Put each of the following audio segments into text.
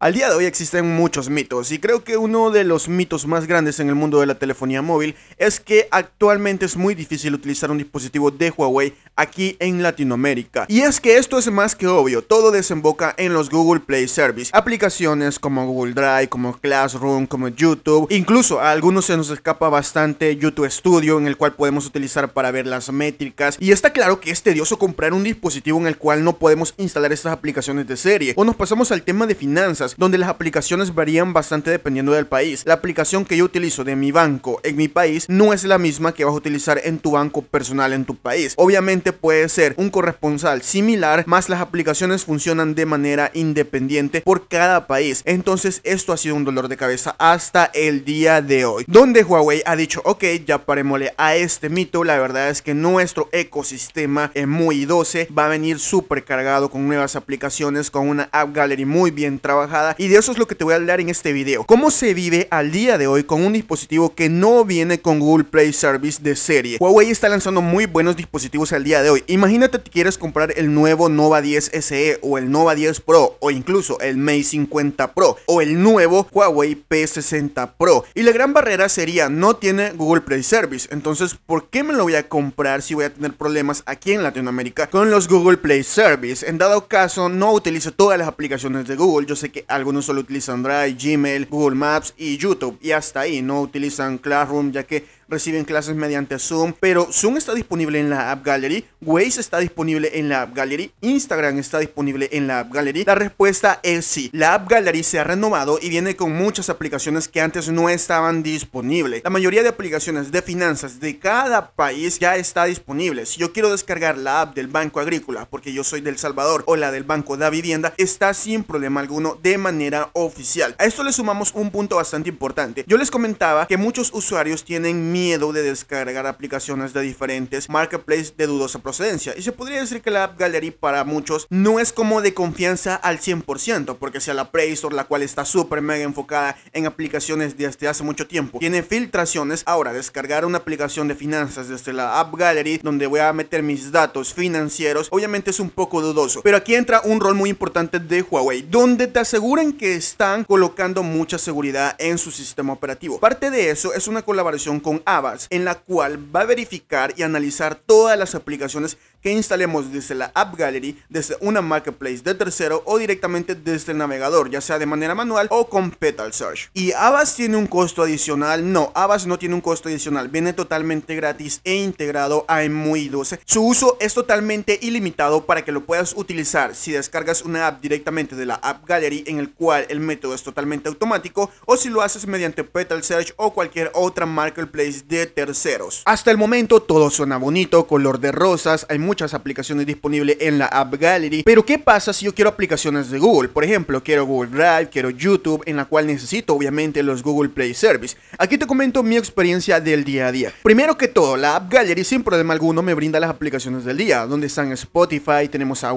Al día de hoy existen muchos mitos y creo que uno de los mitos más grandes en el mundo de la telefonía móvil es que actualmente es muy difícil utilizar un dispositivo de Huawei aquí en Latinoamérica. Y es que esto es más que obvio, todo desemboca en los Google Play Service, aplicaciones como Google Drive, como Classroom, como YouTube, incluso a algunos se nos escapa bastante YouTube Studio en el cual podemos utilizar para ver las métricas y está claro que es tedioso comprar un dispositivo en el cual no podemos instalar estas aplicaciones de serie o nos pasamos al tema de finanzas donde las aplicaciones varían bastante dependiendo del país. La aplicación que yo utilizo de mi banco en mi país no es la misma que vas a utilizar en tu banco personal en tu país. Obviamente puede ser un corresponsal similar, más las aplicaciones funcionan de manera independiente por cada país. Entonces esto ha sido un dolor de cabeza hasta el día de hoy, donde Huawei ha dicho, ok, ya parémosle a este mito, la verdad es que nuestro ecosistema en muy 12 va a venir súper cargado con nuevas aplicaciones, con una App Gallery muy bien trabajada y de eso es lo que te voy a hablar en este video. Cómo se vive al día de hoy con un dispositivo que no viene con Google Play Service de serie. Huawei está lanzando muy buenos dispositivos al día de hoy. Imagínate que quieres comprar el nuevo Nova 10 SE o el Nova 10 Pro o incluso el Mate 50 Pro o el nuevo Huawei P60 Pro. Y la gran barrera sería no tiene Google Play Service. Entonces, ¿por qué me lo voy a comprar si voy a tener problemas aquí en Latinoamérica con los Google Play Service? En dado caso, no utilizo todas las aplicaciones de Google. Yo sé que algunos solo utilizan Drive, Gmail, Google Maps y YouTube y hasta ahí no utilizan Classroom ya que reciben clases mediante Zoom, pero Zoom está disponible en la App Gallery, Waze está disponible en la App Gallery, Instagram está disponible en la App Gallery. La respuesta es sí. La App Gallery se ha renovado y viene con muchas aplicaciones que antes no estaban disponibles. La mayoría de aplicaciones de finanzas de cada país ya está disponible. Si yo quiero descargar la app del Banco Agrícola, porque yo soy del Salvador, o la del Banco de Vivienda, está sin problema alguno de manera oficial. A esto le sumamos un punto bastante importante. Yo les comentaba que muchos usuarios tienen de descargar aplicaciones de diferentes marketplaces de dudosa procedencia. Y se podría decir que la App Gallery para muchos no es como de confianza al 100%, porque sea la Play Store, la cual está súper mega enfocada en aplicaciones desde hace mucho tiempo, tiene filtraciones. Ahora, descargar una aplicación de finanzas desde la App Gallery, donde voy a meter mis datos financieros, obviamente es un poco dudoso. Pero aquí entra un rol muy importante de Huawei, donde te aseguren que están colocando mucha seguridad en su sistema operativo. Parte de eso es una colaboración con en la cual va a verificar y analizar todas las aplicaciones que instalemos desde la App Gallery, desde una marketplace de tercero o directamente desde el navegador, ya sea de manera manual o con Petal Search. ¿Y Avas tiene un costo adicional? No, Avas no tiene un costo adicional, viene totalmente gratis e integrado a EMUI 12. Su uso es totalmente ilimitado para que lo puedas utilizar si descargas una app directamente de la App Gallery en el cual el método es totalmente automático o si lo haces mediante Petal Search o cualquier otra marketplace de terceros. Hasta el momento todo suena bonito, color de rosas, hay aplicaciones disponibles en la App Gallery. Pero ¿qué pasa si yo quiero aplicaciones de Google? Por ejemplo, quiero Google Drive, quiero YouTube, en la cual necesito obviamente los Google Play Service. Aquí te comento mi experiencia del día a día. Primero que todo, la App Gallery sin problema alguno me brinda las aplicaciones del día, donde están Spotify, tenemos a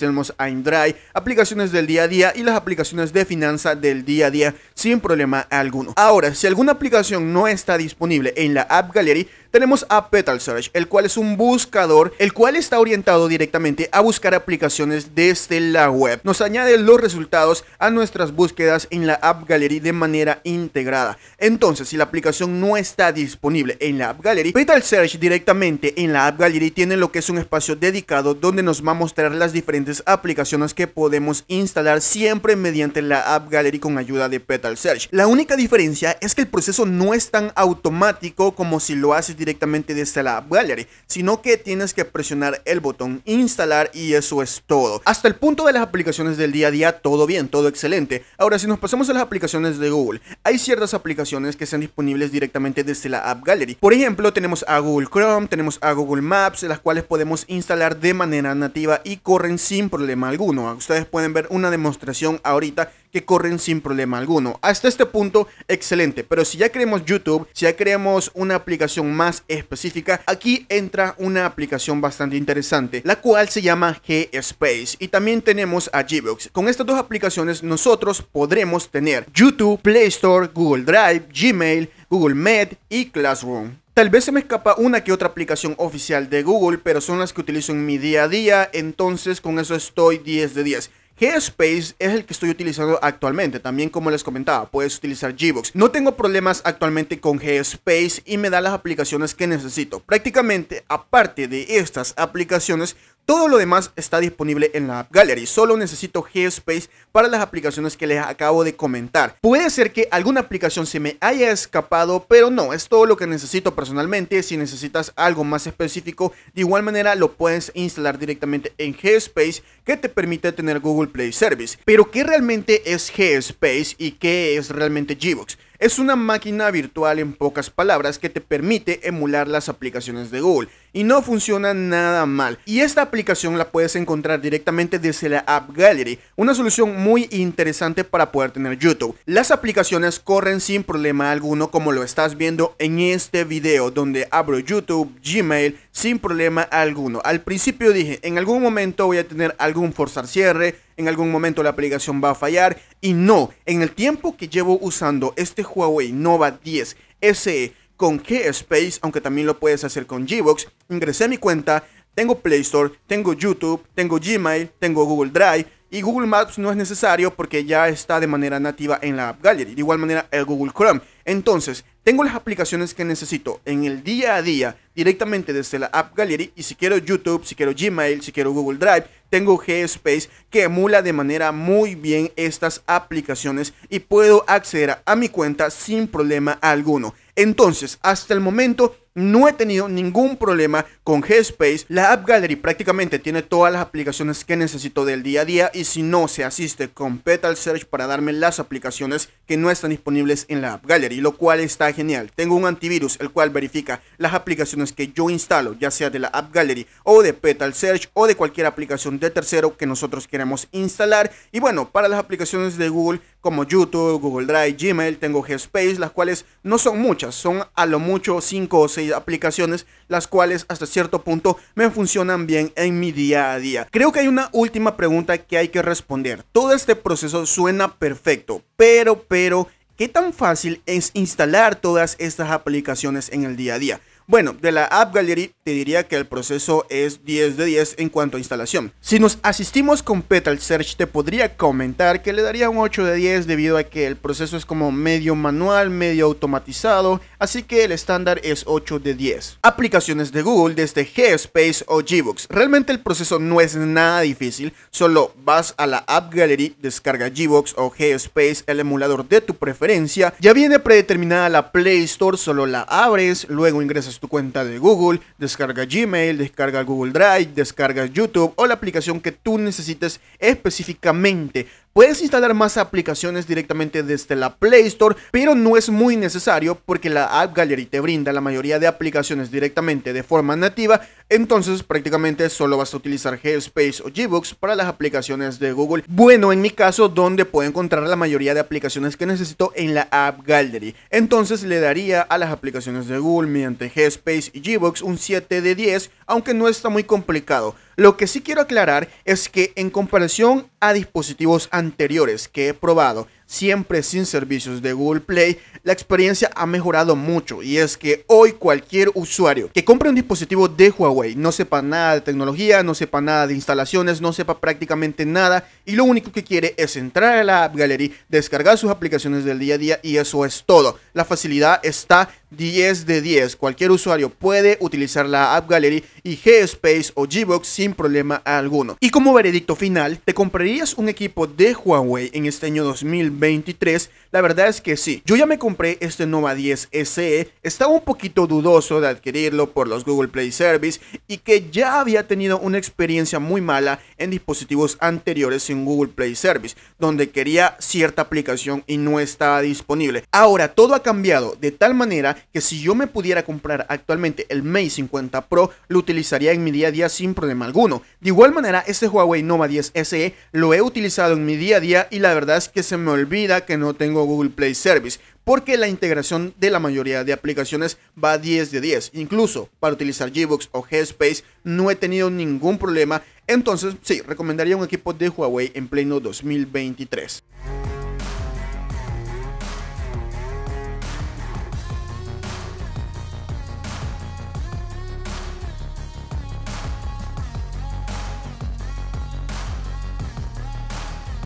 tenemos a drive aplicaciones del día a día y las aplicaciones de finanza del día a día sin problema alguno. Ahora, si alguna aplicación no está disponible en la App Gallery, tenemos a Petal Search, el cual es un buscador, el cual está orientado directamente a buscar aplicaciones desde la web. Nos añade los resultados a nuestras búsquedas en la App Gallery de manera integrada. Entonces, si la aplicación no está disponible en la App Gallery, Petal Search directamente en la App Gallery tiene lo que es un espacio dedicado donde nos va a mostrar las diferentes aplicaciones que podemos instalar siempre mediante la App Gallery con ayuda de Petal Search. La única diferencia es que el proceso no es tan automático como si lo haces directamente desde la App Gallery, sino que tienes que presionar el botón instalar y eso es todo. Hasta el punto de las aplicaciones del día a día, todo bien, todo excelente. Ahora, si nos pasamos a las aplicaciones de Google, hay ciertas aplicaciones que sean disponibles directamente desde la App Gallery. Por ejemplo, tenemos a Google Chrome, tenemos a Google Maps, las cuales podemos instalar de manera nativa y corren sin problema alguno. Ustedes pueden ver una demostración ahorita que corren sin problema alguno. Hasta este punto, excelente. Pero si ya creemos YouTube, si ya creemos una aplicación más específica, aquí entra una aplicación bastante interesante, la cual se llama G-Space. Y también tenemos a Gbox. Con estas dos aplicaciones nosotros podremos tener YouTube, Play Store, Google Drive, Gmail, Google Med y Classroom. Tal vez se me escapa una que otra aplicación oficial de Google, pero son las que utilizo en mi día a día, entonces con eso estoy 10 de 10. Gspace es el que estoy utilizando actualmente. También, como les comentaba, puedes utilizar Gbox. No tengo problemas actualmente con Gspace y me da las aplicaciones que necesito. Prácticamente, aparte de estas aplicaciones, todo lo demás está disponible en la App Gallery, solo necesito Gspace para las aplicaciones que les acabo de comentar. Puede ser que alguna aplicación se me haya escapado, pero no, es todo lo que necesito personalmente. Si necesitas algo más específico, de igual manera lo puedes instalar directamente en Gspace que te permite tener Google Play Service. Pero ¿qué realmente es Gspace y qué es realmente Gbox? Es una máquina virtual en pocas palabras que te permite emular las aplicaciones de Google y no funciona nada mal. Y esta aplicación la puedes encontrar directamente desde la App Gallery, una solución muy interesante para poder tener YouTube. Las aplicaciones corren sin problema alguno como lo estás viendo en este video donde abro YouTube, Gmail, sin problema alguno. Al principio dije, en algún momento voy a tener algún forzar cierre, en algún momento la aplicación va a fallar. Y no, en el tiempo que llevo usando este Huawei Nova 10 SE con g space aunque también lo puedes hacer con Gbox, ingresé a mi cuenta, tengo Play Store, tengo YouTube, tengo Gmail, tengo Google Drive. Y Google Maps no es necesario porque ya está de manera nativa en la App Gallery. De igual manera el Google Chrome. Entonces, tengo las aplicaciones que necesito en el día a día directamente desde la App Gallery y si quiero YouTube, si quiero Gmail, si quiero Google Drive, tengo Gspace que emula de manera muy bien estas aplicaciones y puedo acceder a mi cuenta sin problema alguno. Entonces, hasta el momento no he tenido ningún problema con Gspace, la App Gallery prácticamente tiene todas las aplicaciones que necesito del día a día y si no se asiste con Petal Search para darme las aplicaciones que no están disponibles en la App Gallery, lo cual está genial. Tengo un antivirus el cual verifica las aplicaciones que yo instalo, ya sea de la App Gallery o de Petal Search o de cualquier aplicación de tercero que nosotros queremos instalar. Y bueno, para las aplicaciones de Google como YouTube, Google Drive, Gmail, tengo Gspace. las cuales no son muchas, son a lo mucho 5 o 6 aplicaciones, las cuales hasta cierto punto me funcionan bien en mi día a día. Creo que hay una última pregunta que hay que responder. Todo este proceso suena perfecto, pero, pero, ¿qué tan fácil es instalar todas estas aplicaciones en el día a día? Bueno, de la App Gallery te diría que el proceso es 10 de 10 en cuanto a instalación. Si nos asistimos con Petal Search te podría comentar que le daría un 8 de 10 debido a que el proceso es como medio manual, medio automatizado, así que el estándar es 8 de 10. Aplicaciones de Google desde Gspace o Gbox Realmente el proceso no es nada difícil, solo vas a la App Gallery, descarga Gbox o Gspace el emulador de tu preferencia. Ya viene predeterminada la Play Store, solo la abres, luego ingresas tu cuenta de Google, descarga Gmail, descarga Google Drive, descarga YouTube o la aplicación que tú necesites específicamente Puedes instalar más aplicaciones directamente desde la Play Store, pero no es muy necesario porque la App Gallery te brinda la mayoría de aplicaciones directamente de forma nativa, entonces prácticamente solo vas a utilizar Gspace o Gbox para las aplicaciones de Google. Bueno, en mi caso, donde puedo encontrar la mayoría de aplicaciones que necesito en la App Gallery. Entonces le daría a las aplicaciones de Google mediante Gspace y Gbox un 7 de 10, aunque no está muy complicado. Lo que sí quiero aclarar es que en comparación a dispositivos anteriores que he probado, siempre sin servicios de Google Play, la experiencia ha mejorado mucho y es que hoy cualquier usuario que compre un dispositivo de Huawei no sepa nada de tecnología, no sepa nada de instalaciones, no sepa prácticamente nada y lo único que quiere es entrar a la App Gallery, descargar sus aplicaciones del día a día y eso es todo. La facilidad está 10 de 10. Cualquier usuario puede utilizar la App Gallery y G-Space o G-Box sin problema alguno. Y como veredicto final, ¿te comprarías un equipo de Huawei en este año 2023? La verdad es que sí. Yo ya me compré este Nova 10 SE. Estaba un poquito dudoso de adquirirlo por los Google Play Service y que ya había tenido una experiencia muy mala en dispositivos anteriores en Google Play Service, donde quería cierta aplicación y no estaba disponible. Ahora todo ha cambiado de tal manera que si yo me pudiera comprar actualmente el Mate 50 Pro, lo utilizaría en mi día a día sin problema alguno. De igual manera, este Huawei Nova 10 SE lo he utilizado en mi día a día y la verdad es que se me olvida que no tengo Google Play Service porque la integración de la mayoría de aplicaciones va 10 de 10. Incluso para utilizar Gbox o Headspace no he tenido ningún problema. Entonces, sí, recomendaría un equipo de Huawei en pleno 2023.